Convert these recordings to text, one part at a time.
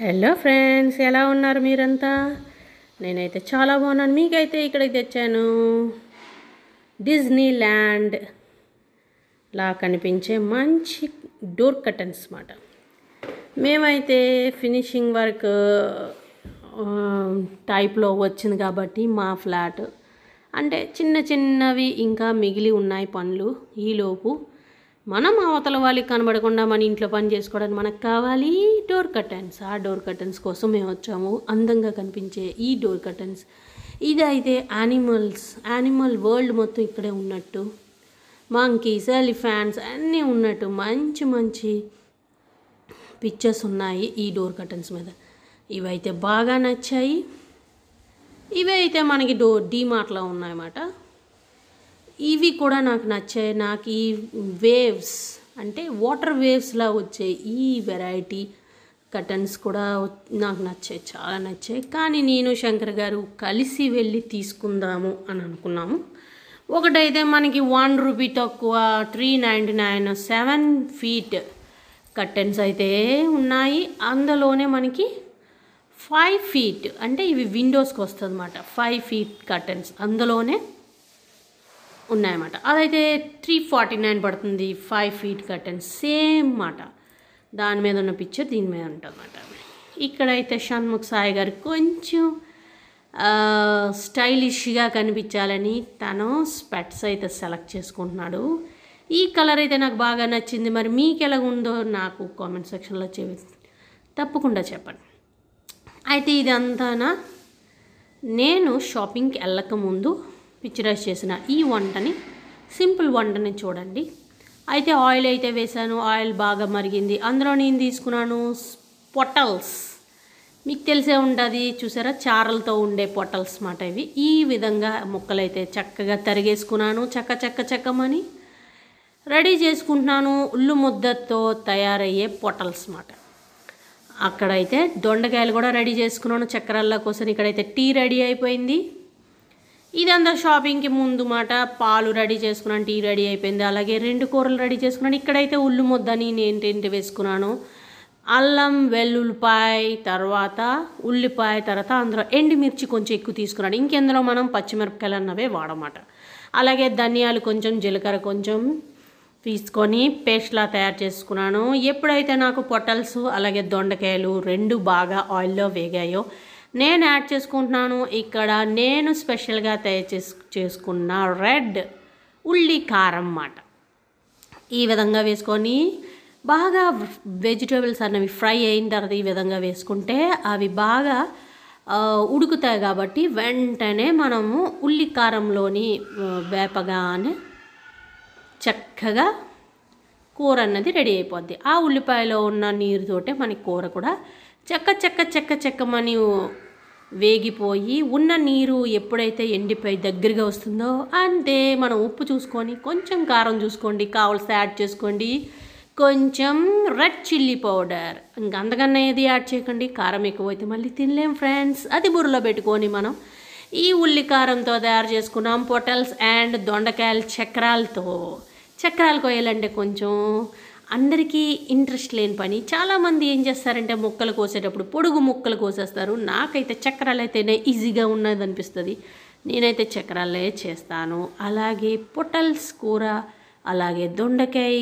hello friends ఎలా ఉన్నారు మీరంతా నేనైతే చాలా బాగున్నాను మీకైతే ఇక్కడికి తెచ్చాను డిజ్నీ ల్యాండ్ లా కనిపించే మంచి డోర్ కటన్స్ అన్నమాట మేమైతే ఫినిషింగ్ వర్క్ టైప్లో వచ్చింది కాబట్టి మా ఫ్లాట్ అంటే చిన్న చిన్నవి ఇంకా మిగిలి ఉన్నాయి పనులు ఈలోపు మనం అవతల వాళ్ళకి కనబడకుండా మన ఇంట్లో పని చేసుకోవడానికి మనకు కావాలి డోర్ కర్టన్స్ ఆ డోర్ కర్టన్స్ కోసం మేము వచ్చాము అందంగా కనిపించే ఈ డోర్ కర్టన్స్ ఇదైతే యానిమల్స్ యానిమల్ వరల్డ్ మొత్తం ఇక్కడే ఉన్నట్టు మంకీస్ ఎలిఫెంట్స్ అన్నీ ఉన్నట్టు మంచి మంచి పిక్చర్స్ ఉన్నాయి ఈ డోర్ కర్టన్స్ మీద ఇవైతే బాగా నచ్చాయి ఇవైతే మనకి డోర్ డీమార్ట్లో ఉన్నాయన్నమాట ఇవి కూడా నాకు నచ్చాయి నాకు ఈ వేవ్స్ అంటే వాటర్ వేవ్స్లా వచ్చే ఈ వెరైటీ కటన్స్ కూడా నాకు నచ్చాయి చాలా నచ్చాయి కానీ నేను శంకర్ గారు కలిసి వెళ్ళి తీసుకుందాము అని అనుకున్నాము ఒకటైతే మనకి వన్ రూపీ తక్కువ three ninety nine seven feet curtains అయితే ఉన్నాయి అందులోనే మనకి ఫైవ్ ఫీట్ అంటే ఇవి విండోస్కి వస్తుంది అన్నమాట ఫైవ్ ఫీట్ కర్టెన్స్ అందులోనే ఉన్నాయన్నమాట అదైతే త్రీ ఫార్టీ నైన్ పడుతుంది ఫైవ్ ఫీట్ కర్టెన్ సేమ్ మాట దాని మీద ఉన్న పిక్చర్ దీని మీద ఉంటుందన్నమాట ఇక్కడైతే షణ్ముఖ్ సాయి గారు కొంచెం స్టైలిష్గా కనిపించాలని తను స్పెట్స్ అయితే సెలెక్ట్ చేసుకుంటున్నాడు ఈ కలర్ అయితే నాకు బాగా నచ్చింది మరి మీకు ఎలా ఉందో నాకు కామెంట్ సెక్షన్లో చె తప్పకుండా చెప్పండి అయితే ఇదంతానా నేను షాపింగ్కి వెళ్ళకముందు పిచ్చిరైజ్ చేసిన ఈ వంటని సింపుల్ వంటని చూడండి అయితే ఆయిల్ అయితే వేశాను ఆయిల్ బాగా మరిగింది అందులో నేను తీసుకున్నాను పొటల్స్ మీకు తెలిసే ఉంటుంది చూసారా చారలతో ఉండే పొటల్స్ మాట ఇవి ఈ విధంగా ముక్కలైతే చక్కగా తరిగేసుకున్నాను చక్క చక్క చక్కమని రెడీ చేసుకుంటున్నాను ఉల్లు ముద్దతో తయారయ్యే పొటల్స్ మాట అక్కడైతే దొండకాయలు కూడా రెడీ చేసుకున్నాను చక్రాల్లో కోసం ఇక్కడైతే టీ రెడీ అయిపోయింది ఇదంతా షాపింగ్కి ముందు మాట పాలు రెడీ చేసుకున్నాను టీ రెడీ అయిపోయింది అలాగే రెండు కూరలు రెడీ చేసుకున్నాను ఇక్కడైతే ఉల్లు ముద్దని ఏంటి వేసుకున్నాను అల్లం వెల్లుల్లిపాయ తర్వాత ఉల్లిపాయ తర్వాత అందులో ఎండుమిర్చి కొంచెం ఎక్కువ తీసుకున్నాను ఇంకెందులో మనం పచ్చిమిరపకాయలు అన్నవే వాడమాట అలాగే ధనియాలు కొంచెం జీలకర్ర కొంచెం తీసుకొని పేస్ట్లా తయారు చేసుకున్నాను ఎప్పుడైతే నాకు పొటల్స్ అలాగే దొండకాయలు రెండు బాగా ఆయిల్లో వేగాయో నేను యాడ్ చేసుకుంటున్నాను ఇక్కడ నేను స్పెషల్గా తయారు చేసు చేసుకున్న రెడ్ ఉల్లి కారం అన్నమాట ఈ విధంగా వేసుకొని బాగా వెజిటేబుల్స్ అన్నవి ఫ్రై అయిన తర్వాత ఈ విధంగా వేసుకుంటే అవి బాగా ఉడుకుతాయి కాబట్టి వెంటనే మనము ఉల్లి కారంలోని వేపగానే చక్కగా కూర అన్నది రెడీ అయిపోద్ది ఆ ఉల్లిపాయలో ఉన్న నీరుతోటే మనకి కూర కూడా చెక్క చెక్క చెక్క చెక్కమని వేగిపోయి ఉన్న నీరు ఎప్పుడైతే ఎండిపోయి దగ్గరగా వస్తుందో అంతే మనం ఉప్పు చూసుకొని కొంచెం కారం చూసుకోండి కావాల్సి యాడ్ చేసుకోండి కొంచెం రెడ్ చిల్లీ పౌడర్ ఇంకా అందకన్నా ఏది యాడ్ చేయకండి కారం ఎక్కువైతే మళ్ళీ తినలేం ఫ్రెండ్స్ అది బుర్రలో పెట్టుకొని మనం ఈ ఉల్లి కారంతో తయారు చేసుకున్నాం పొటల్స్ అండ్ దొండకాయల చక్రాలతో చక్రాలు కొయ్యాలంటే కొంచెం అందరికీ ఇంట్రెస్ట్ లేని పని చాలామంది ఏం చేస్తారంటే మొక్కలు కోసేటప్పుడు పొడుగు మొక్కలు కోసేస్తారు నాకైతే చక్రాలు అయితేనే ఈజీగా ఉన్నది అనిపిస్తుంది నేనైతే చక్రాలే చేస్తాను అలాగే పొటల్స్ కూర అలాగే దొండకాయ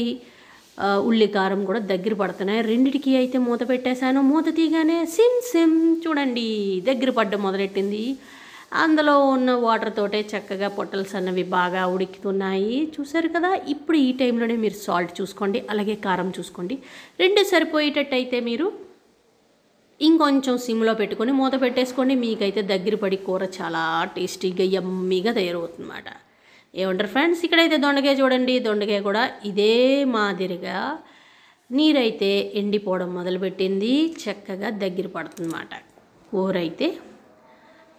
ఉల్లికారం కూడా దగ్గర పడుతున్నాయి రెండిటికి అయితే మూత పెట్టేశాను మూత తీగానే సిమ్ సిమ్ చూడండి దగ్గర పడ్డం మొదలెట్టింది అందులో ఉన్న వాటర్ తోటే చక్కగా పొట్టల్స్ అన్నవి బాగా ఉడికితున్నాయి చూసారు కదా ఇప్పుడు ఈ టైంలోనే మీరు సాల్ట్ చూసుకోండి అలాగే కారం చూసుకోండి రెండు సరిపోయేటట్టయితే మీరు ఇంకొంచెం సిమ్లో పెట్టుకొని మూత పెట్టేసుకోండి మీకైతే దగ్గర పడి కూర చాలా టేస్టీగా ఎమ్మీగా తయారవుతుందన్నమాట ఏమంటారు ఫ్రెండ్స్ ఇక్కడైతే దొండకాయ చూడండి దొండకాయ కూడా ఇదే మాదిరిగా నీరైతే ఎండిపోవడం మొదలుపెట్టింది చక్కగా దగ్గర పడుతుందన్నమాట కూర అయితే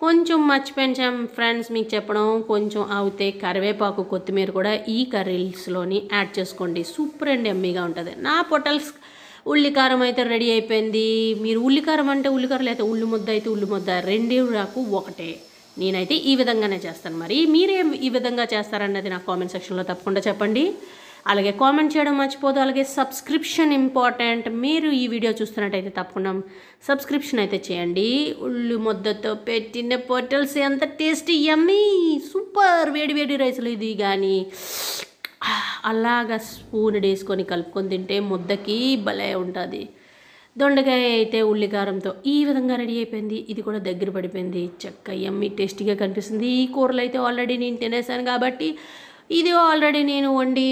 కొంచెం మర్చిపోయించాం ఫ్రెండ్స్ మీకు చెప్పడం కొంచెం అవుతే కరివేపాకు కొత్తిమీర కూడా ఈ కర్రీస్లోని యాడ్ చేసుకోండి సూపర్ అండ్ ఎమ్మీగా ఉంటుంది నా పొటల్స్ ఉల్లికారం అయితే రెడీ అయిపోయింది మీరు ఉల్లికారం అంటే ఉల్లికారం లేకపోతే ఉల్లి ముద్ద అయితే ఉల్లి ముద్ద రెండు నాకు ఒకటే నేనైతే ఈ విధంగానే చేస్తాను మరి మీరే ఈ విధంగా చేస్తారన్నది నా కామెంట్ సెక్షన్లో తప్పకుండా చెప్పండి అలాగే కామెంట్ చేయడం మర్చిపోదు అలాగే సబ్స్క్రిప్షన్ ఇంపార్టెంట్ మీరు ఈ వీడియో చూస్తున్నట్టయితే తప్పకుండా సబ్స్క్రిప్షన్ అయితే చేయండి ఉల్లి ముద్దతో పెట్టిన పొటల్స్ ఎంత టేస్టీ ఎమ్మీ సూపర్ వేడి వేడి రైస్లు ఇది కానీ అలాగ స్పూన్ వేసుకొని కలుపుకొని తింటే ముద్దకి భలే ఉంటుంది దొండకాయ అయితే ఉల్లికారంతో ఈ విధంగా రెడీ అయిపోయింది ఇది కూడా దగ్గర పడిపోయింది చక్క ఎమ్మి టేస్టీగా కనిపిస్తుంది ఈ కూరలు అయితే ఆల్రెడీ నేను తినేసాను కాబట్టి ఇది ఆల్రెడీ నేను వండి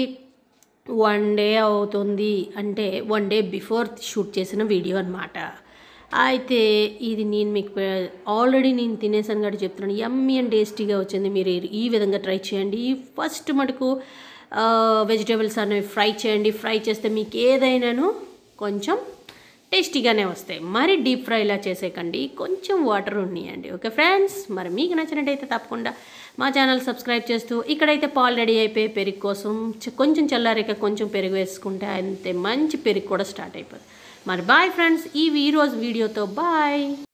వన్ డే అవుతుంది అంటే వన్ డే బిఫోర్ షూట్ చేసిన వీడియో అనమాట అయితే ఇది నేను మీకు ఆల్రెడీ నేను తినేసాను కాబట్టి చెప్తున్నాను యమ్మీ అండ్ టేస్టీగా వచ్చింది మీరు ఈ విధంగా ట్రై చేయండి ఫస్ట్ మటుకు వెజిటేబుల్స్ అనేవి ఫ్రై చేయండి ఫ్రై చేస్తే మీకు ఏదైనాను కొంచెం టేస్టీగానే వస్తాయి మరి డీప్ ఫ్రై ఇలా చేసేకండి కొంచెం వాటర్ ఉన్నాయండి ఓకే ఫ్రెండ్స్ మరి మీకు నచ్చినట్టయితే తప్పకుండా మా ఛానల్ సబ్స్క్రైబ్ చేస్తూ ఇక్కడైతే పాలు రెడీ అయిపోయి పెరుగు కోసం కొంచెం చల్లారిక కొంచెం పెరుగు వేసుకుంటే అంతే మంచి పెరుగు కూడా స్టార్ట్ అయిపోతుంది మరి బాయ్ ఫ్రెండ్స్ ఈ ఈరోజు వీడియోతో బాయ్